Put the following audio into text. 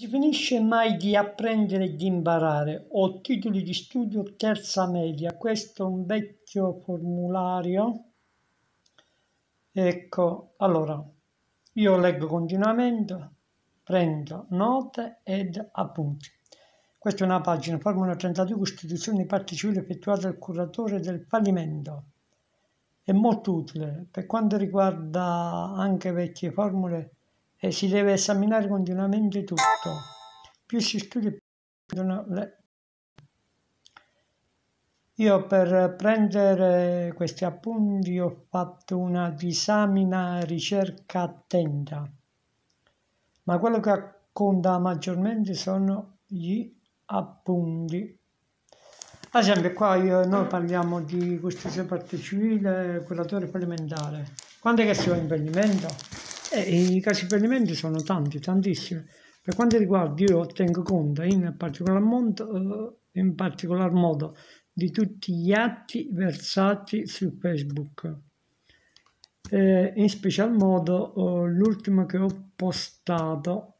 Si finisce mai di apprendere e di imparare. Ho titoli di studio terza media. Questo è un vecchio formulario. Ecco, allora, io leggo continuamente, prendo note ed appunti. Questa è una pagina, formula 32, costituzione di parte civile effettuata dal curatore del fallimento. È molto utile per quanto riguarda anche vecchie formule e si deve esaminare continuamente tutto. Più si studia, più si le... Io per prendere questi appunti ho fatto una disamina ricerca attenta, ma quello che conta maggiormente sono gli appunti. Ad esempio qua io, noi parliamo di costruzione parte civile, curatore fallimentare. Quando è che si sia un impedimento? Eh, I casi fallimenti sono tanti, tantissimi. Per quanto riguarda, io tengo conto in particolar, modo, eh, in particolar modo di tutti gli atti versati su Facebook. Eh, in special modo eh, l'ultimo che ho postato